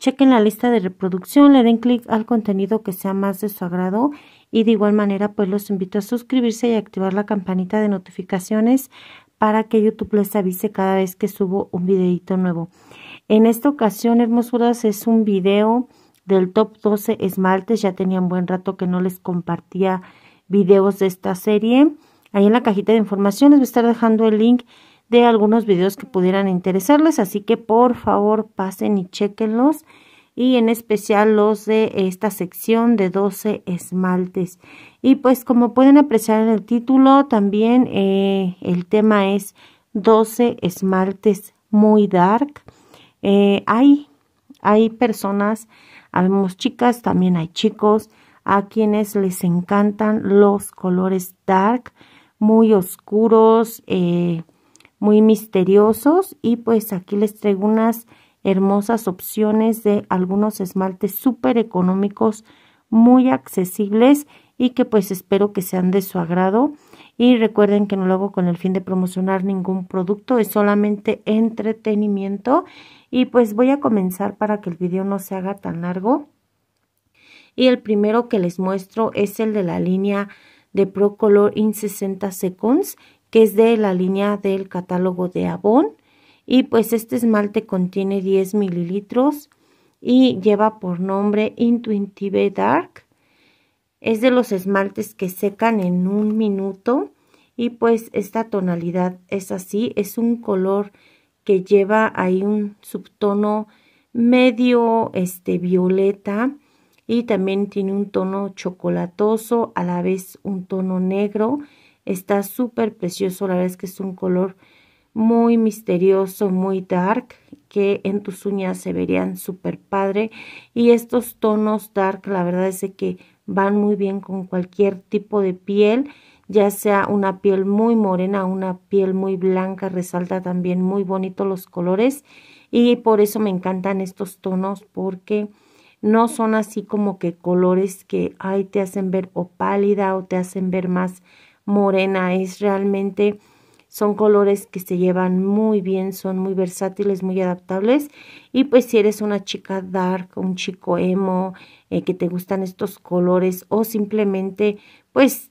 Chequen la lista de reproducción, le den clic al contenido que sea más de su agrado y de igual manera pues los invito a suscribirse y activar la campanita de notificaciones para que YouTube les avise cada vez que subo un videito nuevo. En esta ocasión, hermosuras, es un video del top 12 esmaltes. Ya tenía un buen rato que no les compartía videos de esta serie. Ahí en la cajita de informaciones voy a estar dejando el link de algunos videos que pudieran interesarles, así que por favor pasen y chequenlos y en especial los de esta sección de 12 esmaltes. Y pues como pueden apreciar en el título también eh, el tema es 12 esmaltes muy dark. Eh, hay, hay personas, algunas chicas, también hay chicos a quienes les encantan los colores dark, muy oscuros, eh, muy misteriosos y pues aquí les traigo unas hermosas opciones de algunos esmaltes súper económicos, muy accesibles y que pues espero que sean de su agrado. Y recuerden que no lo hago con el fin de promocionar ningún producto, es solamente entretenimiento. Y pues voy a comenzar para que el vídeo no se haga tan largo. Y el primero que les muestro es el de la línea de Pro Color in 60 Seconds que es de la línea del catálogo de Avon. Y pues este esmalte contiene 10 mililitros y lleva por nombre Intuitive Dark. Es de los esmaltes que secan en un minuto y pues esta tonalidad es así, es un color que lleva ahí un subtono medio este violeta y también tiene un tono chocolatoso, a la vez un tono negro Está súper precioso, la verdad es que es un color muy misterioso, muy dark, que en tus uñas se verían súper padre. Y estos tonos dark, la verdad es que van muy bien con cualquier tipo de piel, ya sea una piel muy morena, una piel muy blanca, resalta también muy bonito los colores. Y por eso me encantan estos tonos, porque no son así como que colores que ay, te hacen ver o pálida o te hacen ver más morena, es realmente son colores que se llevan muy bien, son muy versátiles, muy adaptables. Y pues si eres una chica dark, un chico emo, eh, que te gustan estos colores o simplemente pues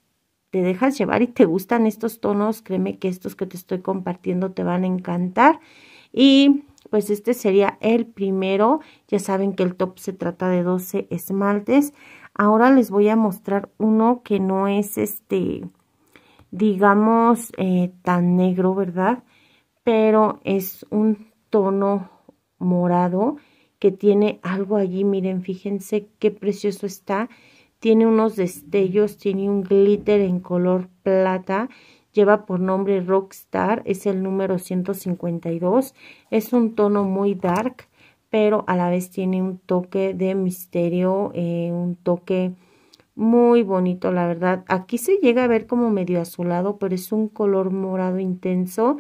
te dejas llevar y te gustan estos tonos, créeme que estos que te estoy compartiendo te van a encantar. Y pues este sería el primero. Ya saben que el top se trata de 12 esmaltes. Ahora les voy a mostrar uno que no es este digamos, eh, tan negro, ¿verdad? Pero es un tono morado que tiene algo allí, miren, fíjense qué precioso está. Tiene unos destellos, tiene un glitter en color plata, lleva por nombre Rockstar, es el número 152. Es un tono muy dark, pero a la vez tiene un toque de misterio, eh, un toque muy bonito, la verdad. Aquí se llega a ver como medio azulado, pero es un color morado intenso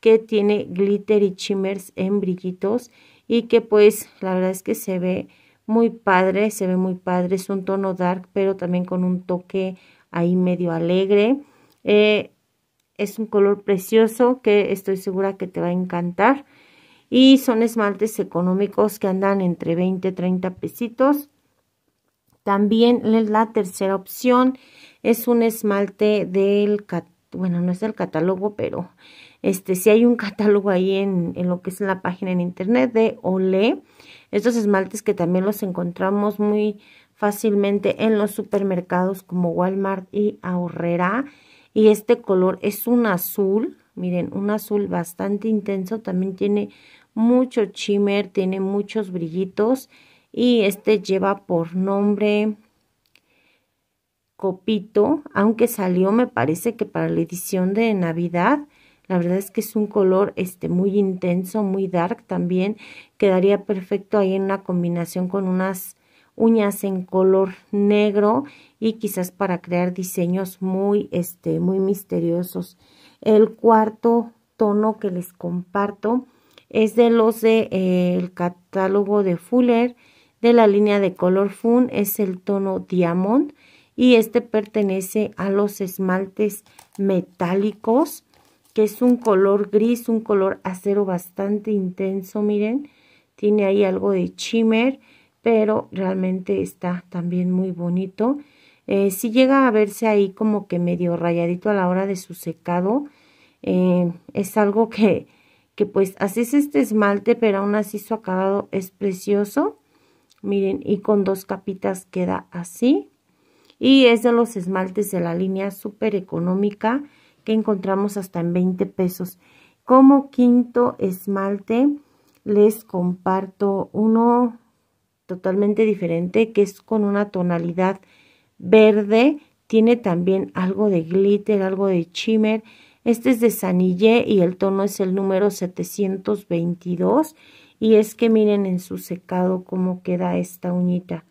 que tiene glitter y shimmers en brillitos y que pues la verdad es que se ve muy padre, se ve muy padre. Es un tono dark, pero también con un toque ahí medio alegre. Eh, es un color precioso que estoy segura que te va a encantar. Y son esmaltes económicos que andan entre 20 y 30 pesitos también la tercera opción es un esmalte del, bueno, no es el catálogo, pero este, si hay un catálogo ahí en, en, lo que es la página en internet de Olé. Estos esmaltes que también los encontramos muy fácilmente en los supermercados como Walmart y Ahorrera. Y este color es un azul, miren, un azul bastante intenso. También tiene mucho shimmer, tiene muchos brillitos y este lleva por nombre Copito, aunque salió me parece que para la edición de Navidad. La verdad es que es un color este muy intenso, muy dark también. Quedaría perfecto ahí en una combinación con unas uñas en color negro y quizás para crear diseños muy este muy misteriosos. El cuarto tono que les comparto es de los de eh, el catálogo de Fuller de la línea de color fun es el tono diamond y este pertenece a los esmaltes metálicos que es un color gris, un color acero bastante intenso, miren, tiene ahí algo de shimmer, pero realmente está también muy bonito. Eh, si llega a verse ahí como que medio rayadito a la hora de su secado, eh, es algo que, que pues haces este esmalte, pero aún así su acabado es precioso miren y con dos capitas queda así y es de los esmaltes de la línea súper económica que encontramos hasta en 20 pesos como quinto esmalte les comparto uno totalmente diferente que es con una tonalidad verde tiene también algo de glitter algo de shimmer este es de sanille y el tono es el número 722 y es que miren en su secado cómo queda esta uñita.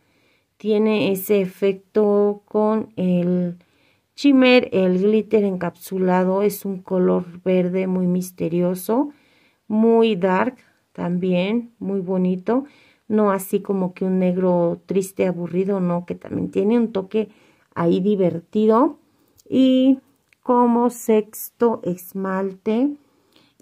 Tiene ese efecto con el chimer, el glitter encapsulado. Es un color verde muy misterioso, muy dark también, muy bonito. No así como que un negro triste, aburrido, no, que también tiene un toque ahí divertido. Y como sexto esmalte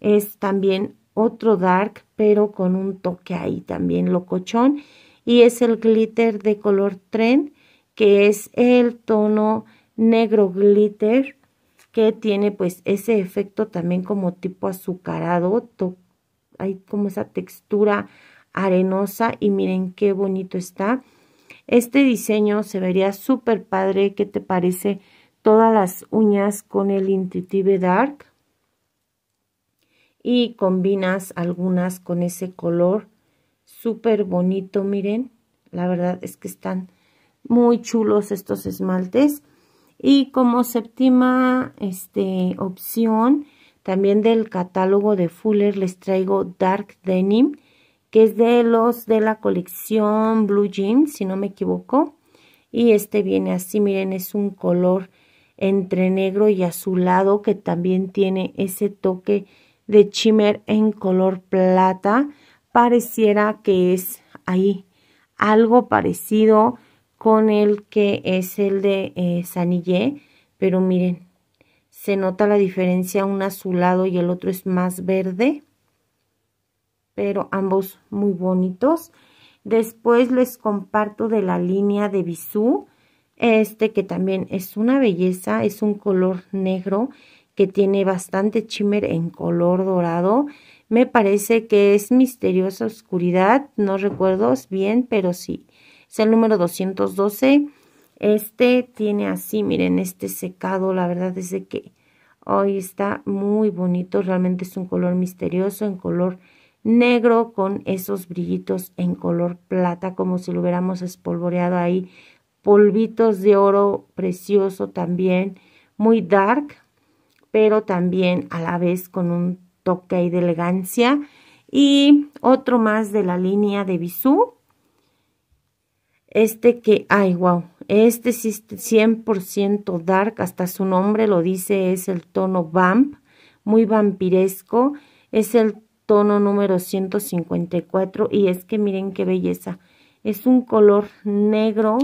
es también otro dark, pero con un toque ahí también locochón. Y es el glitter de color tren, que es el tono negro glitter, que tiene pues ese efecto también como tipo azucarado, hay como esa textura arenosa y miren qué bonito está. Este diseño se vería súper padre, ¿qué te parece? Todas las uñas con el Intuitive Dark y combinas algunas con ese color súper bonito, miren. La verdad es que están muy chulos estos esmaltes. Y como séptima este, opción, también del catálogo de Fuller les traigo Dark Denim, que es de los de la colección Blue Jeans, si no me equivoco. Y este viene así, miren, es un color entre negro y azulado que también tiene ese toque de chimer en color plata. Pareciera que es ahí algo parecido con el que es el de eh, Sanille, pero miren, se nota la diferencia, un azulado y el otro es más verde, pero ambos muy bonitos. Después les comparto de la línea de Bisú, este que también es una belleza, es un color negro, que tiene bastante shimmer en color dorado. Me parece que es Misteriosa Oscuridad, no recuerdo bien, pero sí. Es el número 212. Este tiene así, miren, este secado, la verdad es que hoy está muy bonito. Realmente es un color misterioso, en color negro con esos brillitos en color plata, como si lo hubiéramos espolvoreado ahí. Polvitos de oro precioso también, muy dark, pero también a la vez con un toque de elegancia. Y otro más de la línea de Bisú. Este que, ay, wow, este es 100% dark, hasta su nombre lo dice, es el tono vamp, muy vampiresco. Es el tono número 154 y es que miren qué belleza. Es un color negro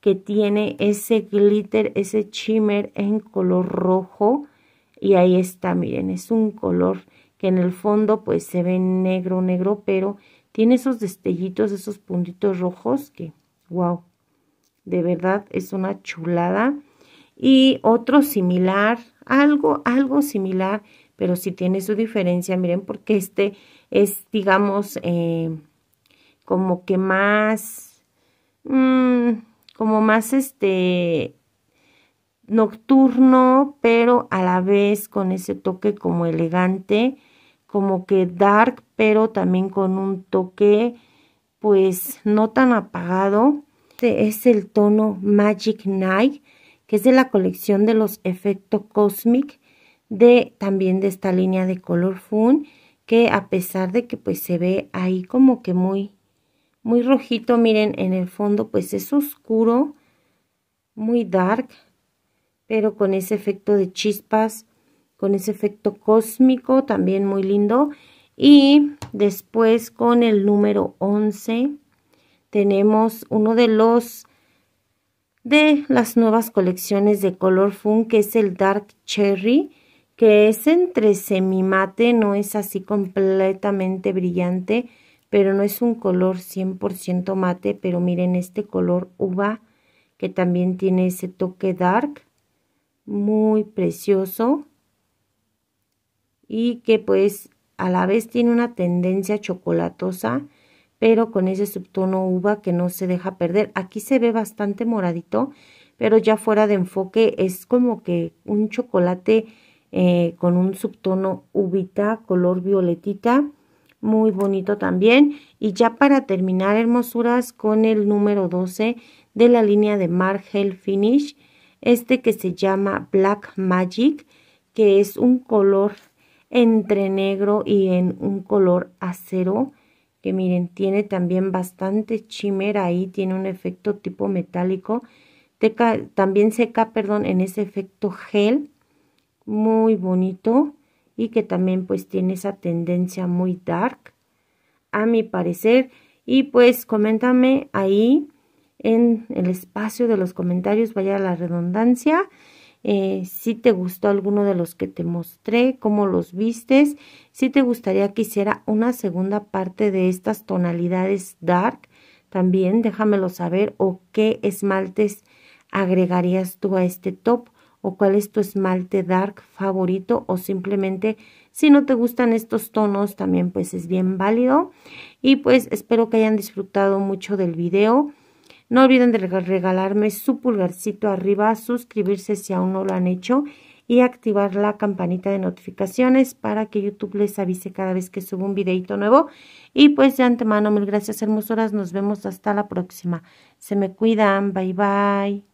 que tiene ese glitter, ese shimmer en color rojo y ahí está, miren, es un color que en el fondo pues se ve negro, negro, pero tiene esos destellitos, esos puntitos rojos que, wow, de verdad es una chulada. Y otro similar, algo, algo similar, pero sí tiene su diferencia, miren, porque este es, digamos, eh, como que más, mm, como más este, nocturno, pero a la vez con ese toque como elegante, como que dark, pero también con un toque pues no tan apagado. Este es el tono Magic Night, que es de la colección de los efectos Cosmic, de también de esta línea de Color Fun, que a pesar de que pues se ve ahí como que muy, muy rojito, miren, en el fondo pues es oscuro, muy dark, pero con ese efecto de chispas, con ese efecto cósmico, también muy lindo. Y después con el número 11 tenemos uno de los de las nuevas colecciones de color fun que es el dark cherry que es entre semi mate no es así completamente brillante pero no es un color 100% mate pero miren este color uva que también tiene ese toque dark muy precioso y que pues a la vez tiene una tendencia chocolatosa pero con ese subtono uva que no se deja perder. Aquí se ve bastante moradito, pero ya fuera de enfoque es como que un chocolate eh, con un subtono uvita, color violetita, muy bonito también. Y ya para terminar, hermosuras, con el número 12 de la línea de gel Finish, este que se llama Black Magic, que es un color entre negro y en un color acero, que miren, tiene también bastante chimera ahí, tiene un efecto tipo metálico, también seca, perdón, en ese efecto gel, muy bonito y que también pues tiene esa tendencia muy dark, a mi parecer. Y pues coméntame ahí en el espacio de los comentarios, vaya la redundancia. Eh, si te gustó alguno de los que te mostré, cómo los vistes, si te gustaría que hiciera una segunda parte de estas tonalidades dark, también déjamelo saber o qué esmaltes agregarías tú a este top o cuál es tu esmalte dark favorito o simplemente si no te gustan estos tonos también pues es bien válido y pues espero que hayan disfrutado mucho del video. No olviden de regalarme su pulgarcito arriba, suscribirse si aún no lo han hecho y activar la campanita de notificaciones para que YouTube les avise cada vez que subo un videito nuevo. Y pues de antemano, mil gracias hermosuras, nos vemos hasta la próxima. Se me cuidan, bye bye.